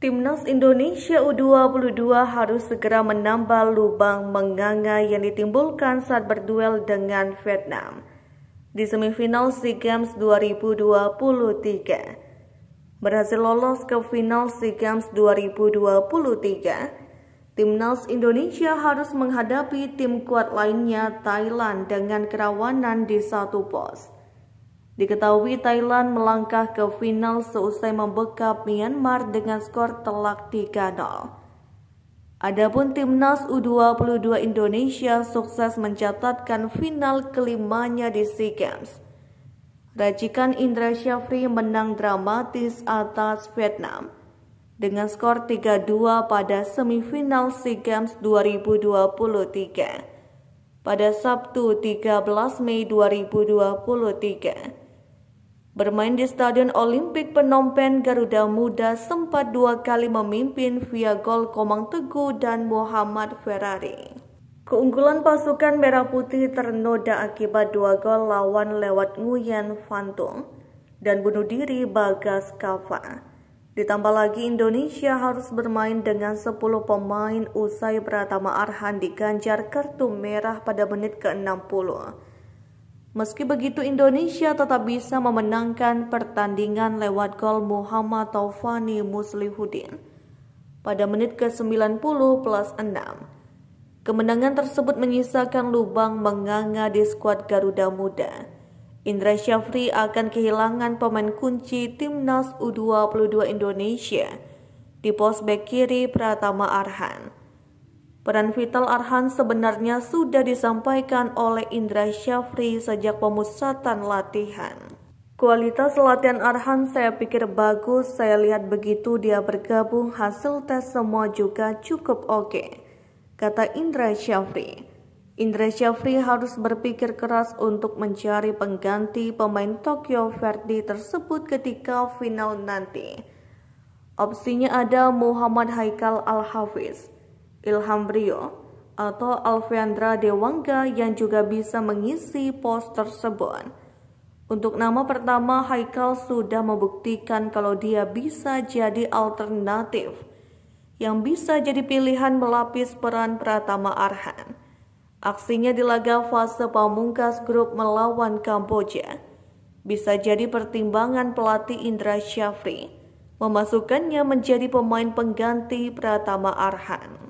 Timnas Indonesia U22 harus segera menambah lubang menganga yang ditimbulkan saat berduel dengan Vietnam di semifinal SEA Games 2023. Berhasil lolos ke final SEA Games 2023, Timnas Indonesia harus menghadapi tim kuat lainnya Thailand dengan kerawanan di satu pos. Diketahui Thailand melangkah ke final seusai membekap Myanmar dengan skor telak 3-0. Adapun timnas U22 Indonesia sukses mencatatkan final kelimanya di SEA Games. Racikan Indra Syafri menang dramatis atas Vietnam dengan skor 3-2 pada semifinal SEA Games 2023 pada Sabtu 13 Mei 2023. Bermain di Stadion Olimpik Phnom Penh, Garuda Muda sempat dua kali memimpin via gol Komang Teguh dan Muhammad Ferrari. Keunggulan pasukan Merah Putih ternoda akibat dua gol lawan lewat Nguyen Fantung dan bunuh diri Bagas Kava. Ditambah lagi Indonesia harus bermain dengan 10 pemain usai Pratama Arhan diganjar kartu merah pada menit ke-60. Meski begitu Indonesia tetap bisa memenangkan pertandingan lewat gol Muhammad Taufani Muslihuddin pada menit ke-90 plus 6. Kemenangan tersebut menyisakan lubang menganga di skuad Garuda Muda. Indra Syafri akan kehilangan pemain kunci timnas U22 Indonesia di pos bek kiri Pratama Arhan. Peran Vital Arhan sebenarnya sudah disampaikan oleh Indra Syafri sejak pemusatan latihan. Kualitas latihan Arhan saya pikir bagus, saya lihat begitu dia bergabung hasil tes semua juga cukup oke, okay, kata Indra Syafri. Indra Syafri harus berpikir keras untuk mencari pengganti pemain Tokyo Verdy tersebut ketika final nanti. Opsinya ada Muhammad Haikal Al-Hafiz. Ilham Rio atau Alfendra Dewangga yang juga bisa mengisi pos tersebut. Untuk nama pertama, Haikal sudah membuktikan kalau dia bisa jadi alternatif yang bisa jadi pilihan melapis peran Pratama Arhan. Aksinya di laga fase pamungkas grup melawan Kamboja bisa jadi pertimbangan pelatih Indra Syafri memasukkannya menjadi pemain pengganti Pratama Arhan.